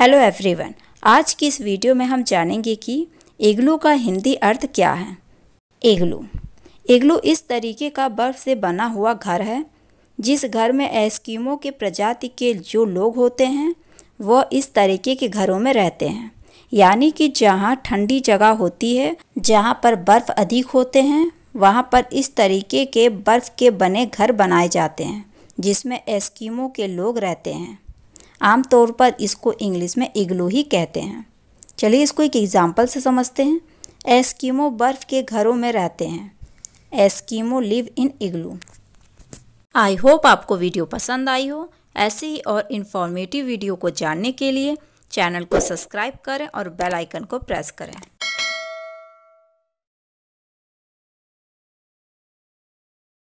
hello everyone आज की इस वीडियो में हम जानेंगे कि इग्लू का हिंदी अर्थ क्या है एग्लू एग्लू इस तरीके का बर्फ़ से बना हुआ घर है जिस घर में एस्कीमो के प्रजाति के जो लोग होते हैं वह इस तरीके के घरों में रहते हैं यानी कि जहाँ ठंडी जगह होती है जहाँ पर बर्फ़ अधिक होते हैं वहाँ पर इस तरीके के बर्फ़ के बने घर बनाए जाते हैं जिसमें एस्कीमो के लोग रहते हैं आमतौर पर इसको इंग्लिश में इग्लू ही कहते हैं चलिए इसको एक एग्ज़ाम्पल से समझते हैं एस्कीमो बर्फ़ के घरों में रहते हैं Eskimo live in igloo I hope आपको वीडियो पसंद आई हो ऐसे ही और इन्फॉर्मेटिव वीडियो को जानने के लिए चैनल को सब्सक्राइब करें और बेल आइकन को प्रेस करें